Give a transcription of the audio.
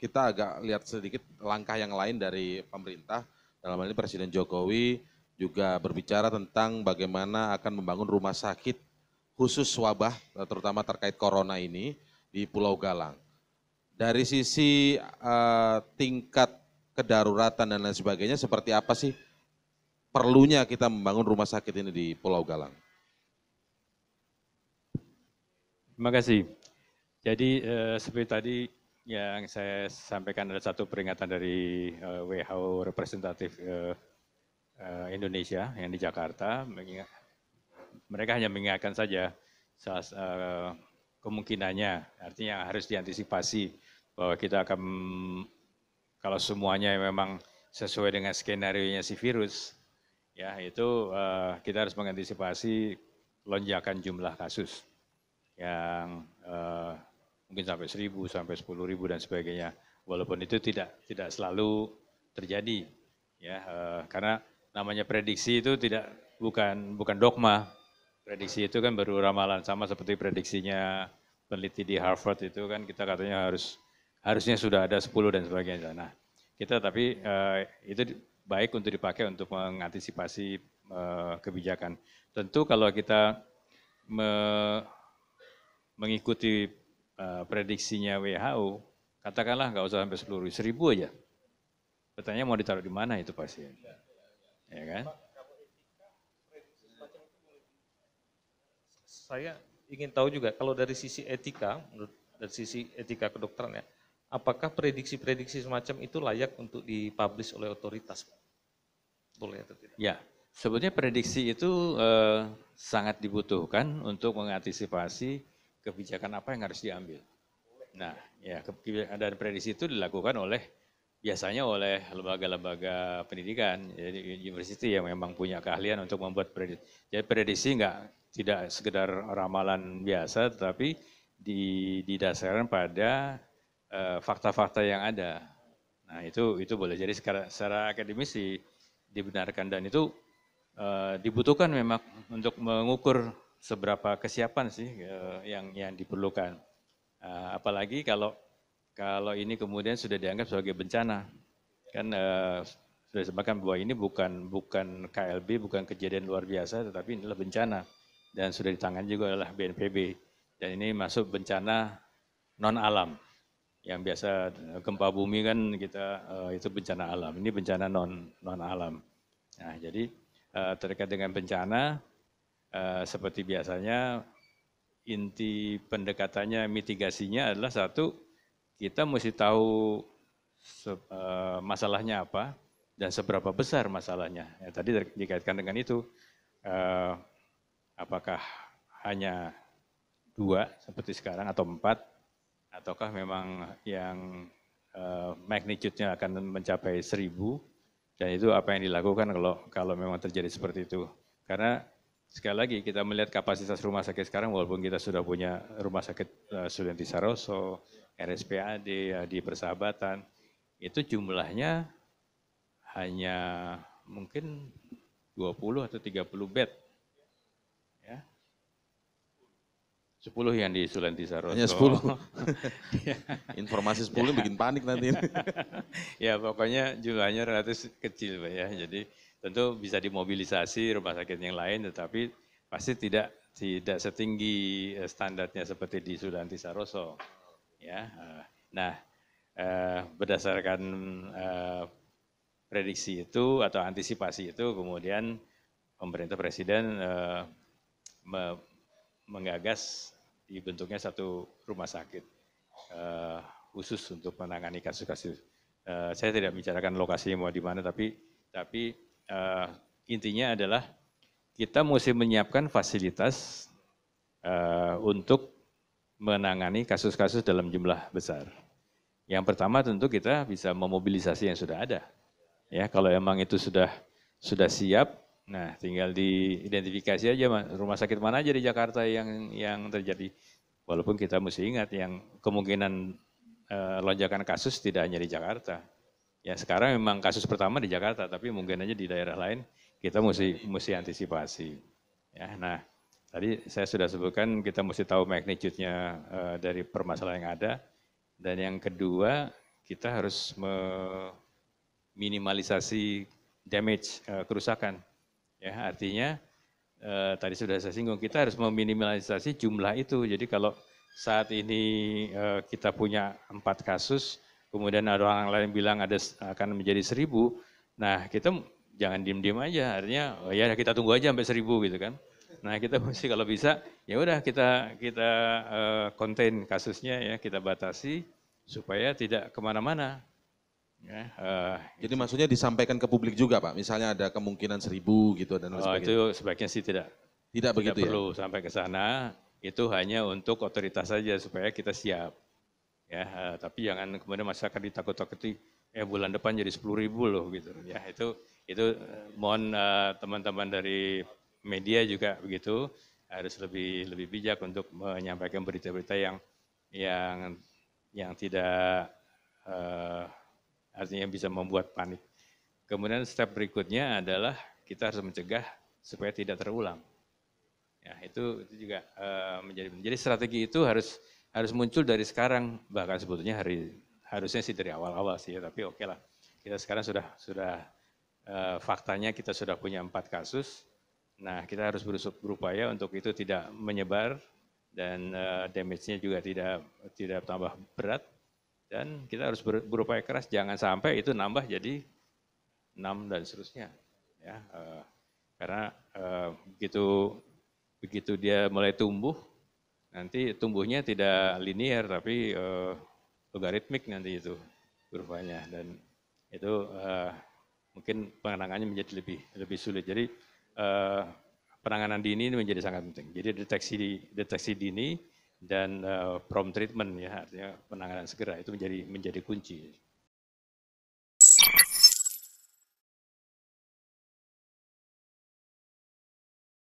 kita agak lihat sedikit langkah yang lain dari pemerintah dalam hal ini Presiden Jokowi juga berbicara tentang bagaimana akan membangun rumah sakit khusus wabah terutama terkait corona ini di Pulau Galang. Dari sisi uh, tingkat kedaruratan dan lain sebagainya seperti apa sih perlunya kita membangun rumah sakit ini di Pulau Galang? Terima kasih. Jadi eh, seperti tadi yang saya sampaikan ada satu peringatan dari uh, eh, WHO representatif uh, uh, Indonesia yang di Jakarta. Mengingat, mereka hanya mengingatkan saja uh, kemungkinannya, artinya harus diantisipasi bahwa kita akan kalau semuanya memang sesuai dengan skenario nya si virus, ya itu uh, kita harus mengantisipasi lonjakan jumlah kasus yang uh, mungkin sampai seribu, sampai sepuluh ribu dan sebagainya. Walaupun itu tidak tidak selalu terjadi, ya eh, karena namanya prediksi itu tidak bukan bukan dogma. Prediksi itu kan baru ramalan sama seperti prediksinya peneliti di Harvard itu kan kita katanya harus harusnya sudah ada 10 dan sebagainya. Nah, kita tapi eh, itu baik untuk dipakai untuk mengantisipasi eh, kebijakan. Tentu kalau kita me, mengikuti Eh, prediksinya WHO, katakanlah nggak usah sampai seluruh seribu aja. Pertanyaan mau ditaruh di mana itu pasien? Ya, ya, ya. ya kan? Saya ingin tahu juga kalau dari sisi etika, menurut dari sisi etika kedokteran ya, apakah prediksi-prediksi semacam itu layak untuk dipublish oleh otoritas? Boleh atau tidak? Ya, sebetulnya prediksi itu eh, sangat dibutuhkan untuk mengantisipasi kebijakan apa yang harus diambil. Nah, ya kebijakan dan prediksi itu dilakukan oleh biasanya oleh lembaga-lembaga pendidikan, jadi university yang memang punya keahlian untuk membuat prediksi. Jadi prediksi nggak tidak sekedar ramalan biasa, tetapi didasarkan pada eh, fakta-fakta uh, yang ada. Nah itu itu boleh jadi secara, secara akademis dibenarkan dan itu uh, dibutuhkan memang untuk mengukur seberapa kesiapan sih eh, yang yang diperlukan. Eh, apalagi kalau kalau ini kemudian sudah dianggap sebagai bencana, kan eh, sudah disebutkan bahwa ini bukan bukan KLB, bukan kejadian luar biasa, tetapi ini adalah bencana dan sudah ditangani juga oleh BNPB dan ini masuk bencana non alam yang biasa gempa bumi kan kita itu bencana alam ini bencana non non alam nah jadi terkait dengan bencana Eh, seperti biasanya inti pendekatannya mitigasinya adalah satu kita mesti tahu eh, masalahnya apa dan seberapa besar masalahnya. Ya, tadi dikaitkan dengan itu eh, apakah hanya dua seperti sekarang atau empat ataukah memang yang magnitude-nya akan mencapai seribu dan itu apa yang dilakukan kalau kalau memang terjadi seperti itu karena sekali lagi kita melihat kapasitas rumah sakit sekarang walaupun kita sudah punya rumah sakit uh, Sulianti Saroso, RSPAD ya, di Persahabatan, itu jumlahnya hanya mungkin 20 atau 30 bed Sepuluh yang di Sulanti Saroso. Hanya sepuluh. Ya. Informasi sepuluh bikin panik nanti. ya pokoknya jumlahnya relatif kecil Pak ya. Jadi tentu bisa dimobilisasi rumah sakit yang lain tetapi pasti tidak tidak setinggi eh, standarnya seperti di Sulanti Saroso. Ya. Eh, nah, eh, berdasarkan prediksi itu atau antisipasi itu kemudian pemerintah presiden menggagas dibentuknya satu rumah sakit uh, khusus untuk menangani kasus-kasus. Uh, saya tidak bicarakan lokasinya mau di mana, tapi tapi uh, intinya adalah kita mesti menyiapkan fasilitas uh, untuk menangani kasus-kasus dalam jumlah besar. Yang pertama tentu kita bisa memobilisasi yang sudah ada. Ya, kalau emang itu sudah sudah siap, Nah, tinggal diidentifikasi aja rumah sakit mana aja di Jakarta yang yang terjadi. Walaupun kita mesti ingat yang kemungkinan e, lonjakan kasus tidak hanya di Jakarta. Ya sekarang memang kasus pertama di Jakarta, tapi mungkin aja di daerah lain kita mesti mesti antisipasi. Ya, nah tadi saya sudah sebutkan kita mesti tahu magnitude-nya e, dari permasalahan yang ada. Dan yang kedua kita harus meminimalisasi damage e, kerusakan Ya, artinya eh, tadi sudah saya singgung kita harus meminimalisasi jumlah itu. Jadi kalau saat ini eh, kita punya empat kasus, kemudian ada orang lain bilang ada akan menjadi seribu, nah kita jangan diem-diem aja. Artinya oh ya kita tunggu aja sampai seribu gitu kan. Nah kita mesti kalau bisa ya udah kita kita konten eh, uh, kasusnya ya kita batasi supaya tidak kemana-mana. Ya, uh, Jadi itu. maksudnya disampaikan ke publik juga Pak, misalnya ada kemungkinan seribu gitu dan lain oh, sebagainya. Itu sebaiknya sih tidak. Tidak begitu tidak ya? perlu sampai ke sana, itu hanya untuk otoritas saja supaya kita siap. Ya, uh, tapi jangan kemudian masyarakat ditakut-takuti, eh bulan depan jadi sepuluh ribu loh gitu. Ya itu itu eh, mohon teman-teman uh, dari media juga begitu harus lebih lebih bijak untuk menyampaikan berita-berita yang yang yang tidak uh, artinya bisa membuat panik. Kemudian step berikutnya adalah kita harus mencegah supaya tidak terulang. Ya, itu, itu juga uh, menjadi jadi strategi itu harus harus muncul dari sekarang bahkan sebetulnya hari harusnya sih dari awal-awal sih ya, tapi oke lah kita sekarang sudah sudah uh, faktanya kita sudah punya empat kasus nah kita harus berupaya untuk itu tidak menyebar dan uh, damage-nya juga tidak tidak tambah berat dan kita harus ber, berupaya keras jangan sampai itu nambah jadi 6 dan seterusnya. Ya, uh, karena uh, begitu begitu dia mulai tumbuh, nanti tumbuhnya tidak linier tapi uh, logaritmik nanti itu berupanya dan itu uh, mungkin penanganannya menjadi lebih lebih sulit. Jadi uh, penanganan dini ini menjadi sangat penting. Jadi deteksi deteksi dini dan eh, prompt treatment ya artinya penanganan segera itu menjadi menjadi kunci